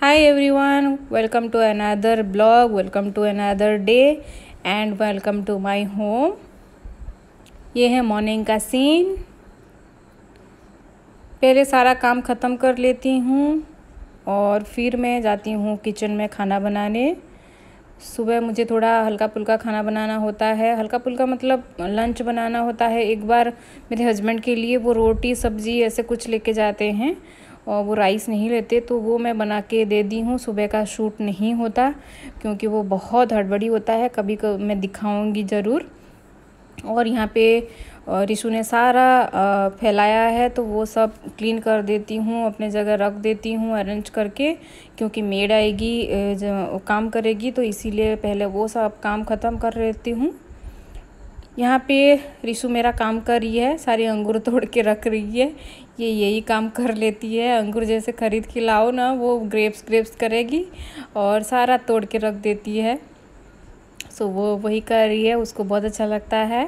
high everyone welcome to another blog welcome to another day and welcome to my home ये है morning का scene पहले सारा काम ख़त्म कर लेती हूँ और फिर मैं जाती हूँ किचन में खाना बनाने सुबह मुझे थोड़ा हल्का फुल्का खाना बनाना होता है हल्का फुल्का मतलब लंच बनाना होता है एक बार मेरे हस्बैंड के लिए वो रोटी सब्ज़ी ऐसे कुछ लेके जाते हैं और वो राइस नहीं लेते तो वो मैं बना के दे दी हूँ सुबह का शूट नहीं होता क्योंकि वो बहुत हड़बड़ी होता है कभी कभी मैं दिखाऊँगी ज़रूर और यहाँ पे रिशु ने सारा फैलाया है तो वो सब क्लीन कर देती हूँ अपने जगह रख देती हूँ अरेंज करके क्योंकि मेड आएगी काम करेगी तो इसीलिए पहले वो सब काम ख़त्म कर लेती हूँ यहाँ पे रिशु मेरा काम कर रही है सारे अंगूर तोड़ के रख रही है ये यही काम कर लेती है अंगूर जैसे ख़रीद के लाओ ना वो ग्रेप्स ग्रेप्स करेगी और सारा तोड़ के रख देती है सो वो वही कर रही है उसको बहुत अच्छा लगता है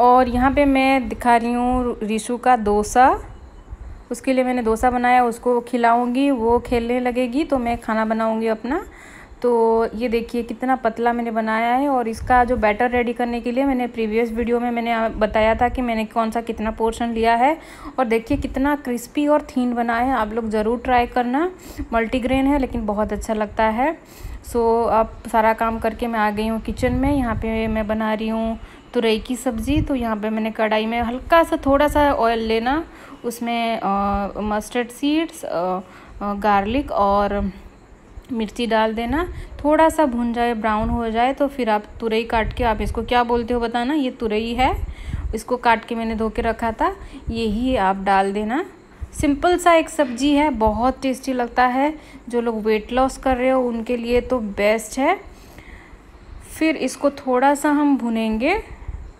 और यहाँ पे मैं दिखा रही हूँ रिशु का डोसा उसके लिए मैंने डोसा बनाया उसको खिलाऊंगी वो खेलने लगेगी तो मैं खाना बनाऊंगी अपना तो ये देखिए कितना पतला मैंने बनाया है और इसका जो बैटर रेडी करने के लिए मैंने प्रीवियस वीडियो में मैंने बताया था कि मैंने कौन सा कितना पोर्शन लिया है और देखिए कितना क्रिस्पी और थीन बना है आप लोग ज़रूर ट्राई करना मल्टीग्रेन है लेकिन बहुत अच्छा लगता है सो अब सारा काम करके मैं आ गई हूँ किचन में यहाँ पर मैं बना रही हूँ तुरई की सब्ज़ी तो यहाँ पर मैंने कढ़ाई में हल्का सा थोड़ा सा ऑयल लेना उसमें मस्टर्ड सीड्स गार्लिक और मिर्ची डाल देना थोड़ा सा भुन जाए ब्राउन हो जाए तो फिर आप तुरई काट के आप इसको क्या बोलते हो बताना ये तुरई है इसको काट के मैंने धो के रखा था यही आप डाल देना सिंपल सा एक सब्जी है बहुत टेस्टी लगता है जो लोग वेट लॉस कर रहे हो उनके लिए तो बेस्ट है फिर इसको थोड़ा सा हम भुनेंगे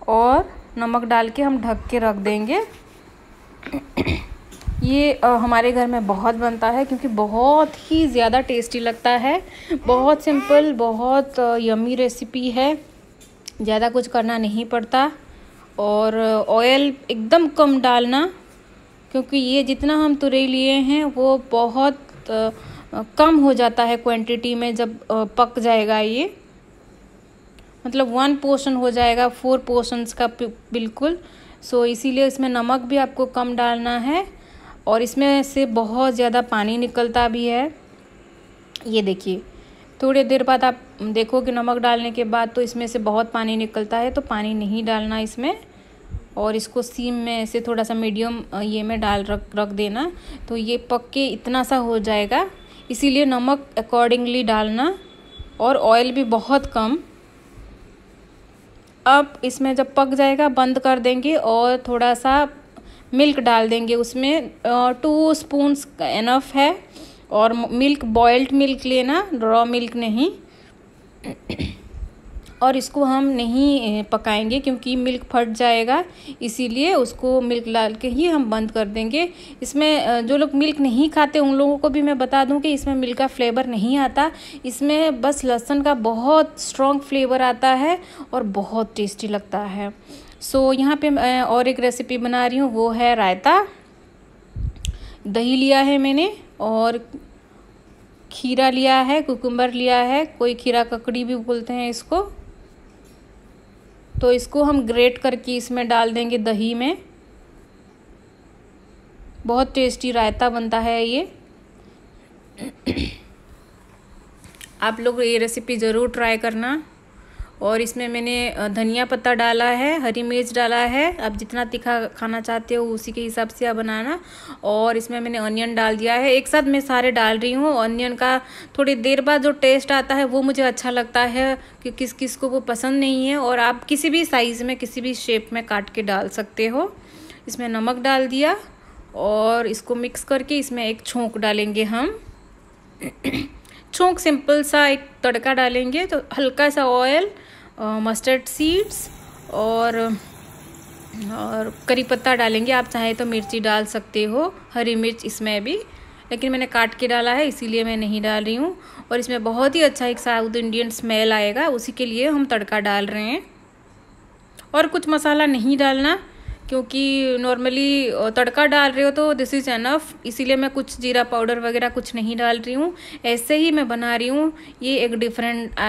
और नमक डाल के हम ढक के रख देंगे ये हमारे घर में बहुत बनता है क्योंकि बहुत ही ज़्यादा टेस्टी लगता है बहुत सिंपल बहुत यमी रेसिपी है ज़्यादा कुछ करना नहीं पड़ता और ऑयल एकदम कम डालना क्योंकि ये जितना हम तुरई लिए हैं वो बहुत कम हो जाता है क्वांटिटी में जब पक जाएगा ये मतलब वन पोर्शन हो जाएगा फोर पोर्शंस का बिल्कुल सो इसीलिए इसमें नमक भी आपको कम डालना है और इसमें से बहुत ज़्यादा पानी निकलता भी है ये देखिए थोड़ी देर बाद आप देखो कि नमक डालने के बाद तो इसमें से बहुत पानी निकलता है तो पानी नहीं डालना इसमें और इसको सीम में ऐसे थोड़ा सा मीडियम ये में डाल रख रख देना तो ये पक के इतना सा हो जाएगा इसीलिए नमक अकॉर्डिंगली डालना और ऑयल भी बहुत कम अब इसमें जब पक जाएगा बंद कर देंगे और थोड़ा सा मिल्क डाल देंगे उसमें टू स्पून इनफ है और मिल्क बॉयल्ड मिल्क लेना रॉ मिल्क नहीं और इसको हम नहीं पकाएंगे क्योंकि मिल्क फट जाएगा इसीलिए उसको मिल्क डाल के ही हम बंद कर देंगे इसमें जो लोग मिल्क नहीं खाते उन लोगों को भी मैं बता दूं कि इसमें मिल्क का फ्लेवर नहीं आता इसमें बस लहसुन का बहुत स्ट्रॉन्ग फ्लेवर आता है और बहुत टेस्टी लगता है सो so, यहाँ पे मैं और एक रेसिपी बना रही हूँ वो है रायता दही लिया है मैंने और खीरा लिया है कुकुम्बर लिया है कोई खीरा ककड़ी भी बोलते हैं इसको तो इसको हम ग्रेट करके इसमें डाल देंगे दही में बहुत टेस्टी रायता बनता है ये आप लोग ये रेसिपी ज़रूर ट्राई करना और इसमें मैंने धनिया पत्ता डाला है हरी मिर्च डाला है आप जितना तीखा खाना चाहते हो उसी के हिसाब से आप बनाना और इसमें मैंने अनियन डाल दिया है एक साथ मैं सारे डाल रही हूँ अनियन का थोड़ी देर बाद जो टेस्ट आता है वो मुझे अच्छा लगता है कि किस किस को वो पसंद नहीं है और आप किसी भी साइज़ में किसी भी शेप में काट के डाल सकते हो इसमें नमक डाल दिया और इसको मिक्स करके इसमें एक छोंक डालेंगे हम चौंक सिंपल सा एक तड़का डालेंगे तो हल्का सा ऑयल मस्टर्ड सीड्स और और करी पत्ता डालेंगे आप चाहें तो मिर्ची डाल सकते हो हरी मिर्च इसमें भी लेकिन मैंने काट के डाला है इसीलिए मैं नहीं डाल रही हूँ और इसमें बहुत ही अच्छा एक साउथ इंडियन स्मेल आएगा उसी के लिए हम तड़का डाल रहे हैं और कुछ मसाला नहीं डालना क्योंकि नॉर्मली तड़का डाल रहे हो तो दिस इज़ एनफ इसीलिए मैं कुछ जीरा पाउडर वगैरह कुछ नहीं डाल रही हूँ ऐसे ही मैं बना रही हूँ ये एक डिफरेंट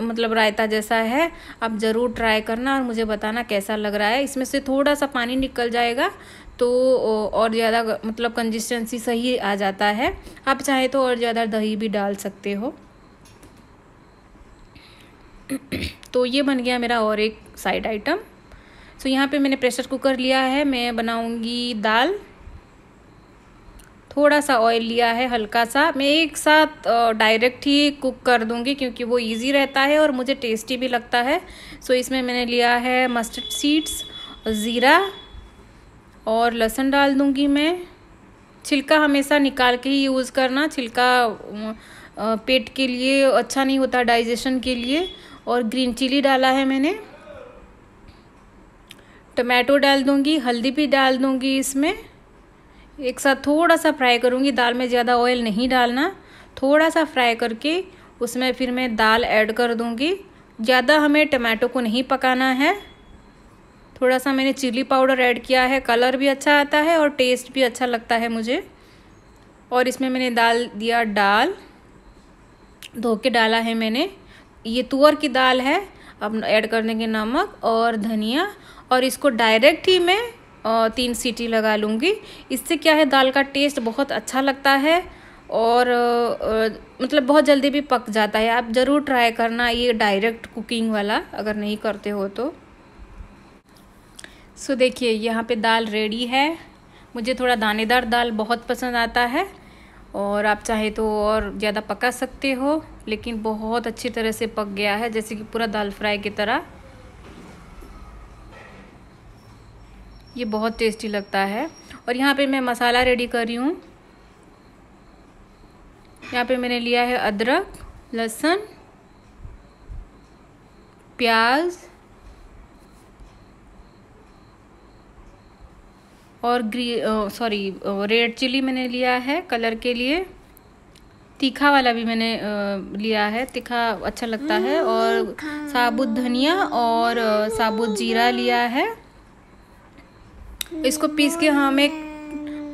मतलब रायता जैसा है आप ज़रूर ट्राई करना और मुझे बताना कैसा लग रहा है इसमें से थोड़ा सा पानी निकल जाएगा तो और ज़्यादा मतलब कंसिस्टेंसी सही आ जाता है आप चाहें तो और ज़्यादा दही भी डाल सकते हो तो ये बन गया मेरा और एक साइड आइटम सो यहाँ पे मैंने प्रेशर कुकर लिया है मैं बनाऊँगी दाल थोड़ा सा ऑयल लिया है हल्का सा मैं एक साथ डायरेक्ट ही कुक कर दूँगी क्योंकि वो इजी रहता है और मुझे टेस्टी भी लगता है सो इसमें मैंने लिया है मस्टर्ड सीड्स ज़ीरा और लहसुन डाल दूँगी मैं छिलका हमेशा निकाल के ही यूज़ करना छिलका पेट के लिए अच्छा नहीं होता डाइजेशन के लिए और ग्रीन चिली डाला है मैंने टमाटो डाल दूँगी हल्दी भी डाल दूँगी इसमें एक साथ थोड़ा सा फ्राई करूँगी दाल में ज़्यादा ऑयल नहीं डालना थोड़ा सा फ्राई करके उसमें फिर मैं दाल ऐड कर दूँगी ज़्यादा हमें टमाटो को नहीं पकाना है थोड़ा सा मैंने चिली पाउडर ऐड किया है कलर भी अच्छा आता है और टेस्ट भी अच्छा लगता है मुझे और इसमें मैंने दाल दिया डाल धो के डाला है मैंने ये तुअर की दाल है अब ऐड कर देंगे नमक और धनिया और इसको डायरेक्ट ही मैं तीन सीटी लगा लूँगी इससे क्या है दाल का टेस्ट बहुत अच्छा लगता है और मतलब बहुत जल्दी भी पक जाता है आप ज़रूर ट्राई करना ये डायरेक्ट कुकिंग वाला अगर नहीं करते हो तो सो देखिए यहाँ पे दाल रेडी है मुझे थोड़ा दानेदार दाल बहुत पसंद आता है और आप चाहे तो और ज़्यादा पका सकते हो लेकिन बहुत अच्छी तरह से पक गया है जैसे कि पूरा दाल फ्राई की तरह ये बहुत टेस्टी लगता है और यहाँ पे मैं मसाला रेडी कर रही हूँ यहाँ पे मैंने लिया है अदरक लहसुन प्याज और ग्री सॉरी रेड चिली मैंने लिया है कलर के लिए तीखा वाला भी मैंने लिया है तीखा अच्छा लगता है और साबुत धनिया और साबुत जीरा लिया है इसको पीस के हम एक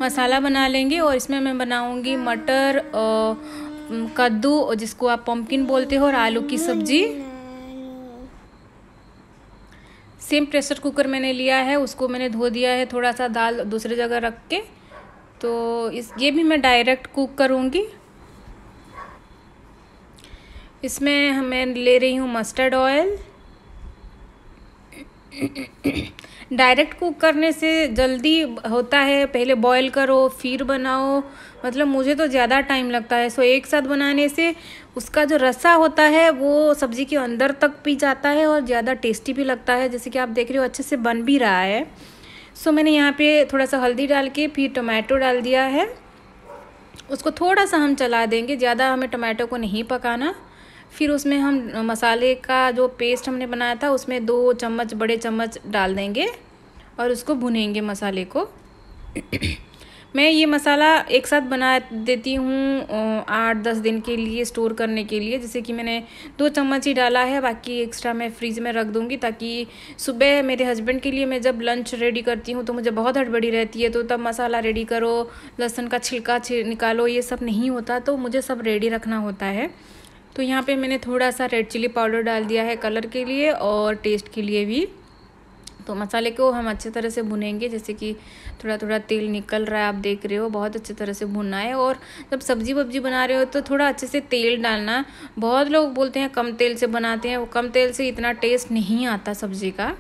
मसाला बना लेंगे और इसमें मैं बनाऊंगी मटर कद्दू और जिसको आप पम्पकिन बोलते हो और आलू की सब्जी सेम प्रेशर कुकर मैंने लिया है उसको मैंने धो दिया है थोड़ा सा दाल दूसरे जगह रख के तो इस ये भी मैं डायरेक्ट कुक करूँगी इसमें मैं ले रही हूँ मस्टर्ड ऑयल डायरेक्ट कुक करने से जल्दी होता है पहले बॉयल करो फिर बनाओ मतलब मुझे तो ज़्यादा टाइम लगता है सो एक साथ बनाने से उसका जो रसा होता है वो सब्ज़ी के अंदर तक पी जाता है और ज़्यादा टेस्टी भी लगता है जैसे कि आप देख रहे हो अच्छे से बन भी रहा है सो मैंने यहाँ पे थोड़ा सा हल्दी डाल के फिर टोमेटो डाल दिया है उसको थोड़ा सा हम चला देंगे ज़्यादा हमें टमाटो को नहीं पकाना फिर उसमें हम मसाले का जो पेस्ट हमने बनाया था उसमें दो चम्मच बड़े चम्मच डाल देंगे और उसको भुनेंगे मसाले को मैं ये मसाला एक साथ बना देती हूँ आठ दस दिन के लिए स्टोर करने के लिए जैसे कि मैंने दो चम्मच ही डाला है बाकी एक्स्ट्रा मैं फ्रिज में रख दूँगी ताकि सुबह मेरे हस्बैंड के लिए मैं जब लंच रेडी करती हूँ तो मुझे बहुत हड़बड़ी रहती है तो तब मसाला रेडी करो लहसुन का छिलका निकालो ये सब नहीं होता तो मुझे सब रेडी रखना होता है तो यहाँ पे मैंने थोड़ा सा रेड चिली पाउडर डाल दिया है कलर के लिए और टेस्ट के लिए भी तो मसाले को हम अच्छे तरह से भुनेंगे जैसे कि थोड़ा थोड़ा तेल निकल रहा है आप देख रहे हो बहुत अच्छे तरह से भुनना है और जब सब्ज़ी वब्जी बना रहे हो तो थोड़ा अच्छे से तेल डालना बहुत लोग बोलते हैं कम तेल से बनाते हैं वो कम तेल से इतना टेस्ट नहीं आता सब्ज़ी का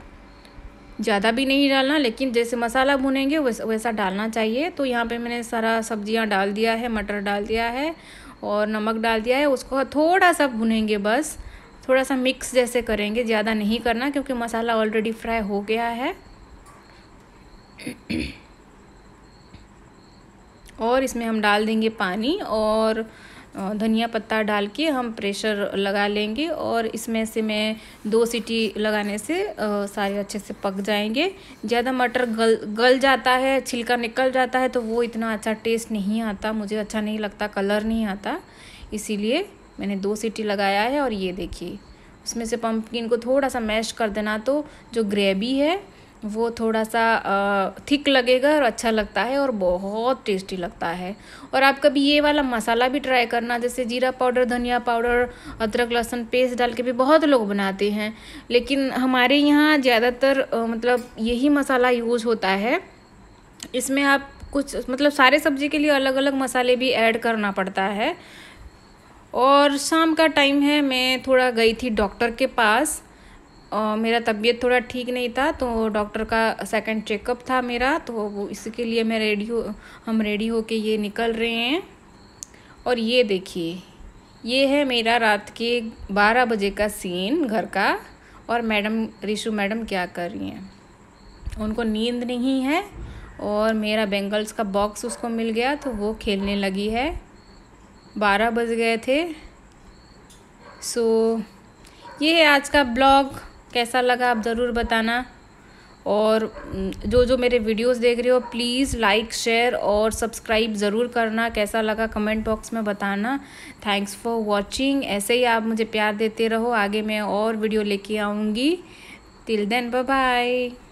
ज़्यादा भी नहीं डालना लेकिन जैसे मसाला भुनेंगे वैसा वैसा डालना चाहिए तो यहाँ पर मैंने सारा सब्जियाँ डाल दिया है मटर डाल दिया है और नमक डाल दिया है उसको थोड़ा सा भुनेंगे बस थोड़ा सा मिक्स जैसे करेंगे ज़्यादा नहीं करना क्योंकि मसाला ऑलरेडी फ्राई हो गया है और इसमें हम डाल देंगे पानी और धनिया पत्ता डाल के हम प्रेशर लगा लेंगे और इसमें से मैं दो सीटी लगाने से सारे अच्छे से पक जाएंगे ज़्यादा मटर गल गल जाता है छिलका निकल जाता है तो वो इतना अच्छा टेस्ट नहीं आता मुझे अच्छा नहीं लगता कलर नहीं आता इसीलिए मैंने दो सीटी लगाया है और ये देखिए उसमें से पम्पकिन को थोड़ा सा मैश कर देना तो जो ग्रेवी है वो थोड़ा सा थिक लगेगा और अच्छा लगता है और बहुत टेस्टी लगता है और आप कभी ये वाला मसाला भी ट्राई करना जैसे जीरा पाउडर धनिया पाउडर अदरक लहसुन पेस्ट डाल के भी बहुत लोग बनाते हैं लेकिन हमारे यहाँ ज़्यादातर मतलब यही मसाला यूज़ होता है इसमें आप कुछ मतलब सारे सब्जी के लिए अलग अलग मसाले भी ऐड करना पड़ता है और शाम का टाइम है मैं थोड़ा गई थी डॉक्टर के पास मेरा तबीयत थोड़ा ठीक नहीं था तो डॉक्टर का सेकंड चेकअप था मेरा तो वो इसके लिए मैं रेडी हो हम रेडी हो के ये निकल रहे हैं और ये देखिए ये है मेरा रात के बारह बजे का सीन घर का और मैडम रिशु मैडम क्या कर रही हैं उनको नींद नहीं है और मेरा बेंगल्स का बॉक्स उसको मिल गया तो वो खेलने लगी है बारह बज गए थे सो ये है आज का ब्लॉग कैसा लगा आप ज़रूर बताना और जो जो मेरे वीडियोस देख रहे हो प्लीज़ लाइक शेयर और सब्सक्राइब ज़रूर करना कैसा लगा कमेंट बॉक्स में बताना थैंक्स फॉर वॉचिंग ऐसे ही आप मुझे प्यार देते रहो आगे मैं और वीडियो लेके आऊँगी टिल देन बाय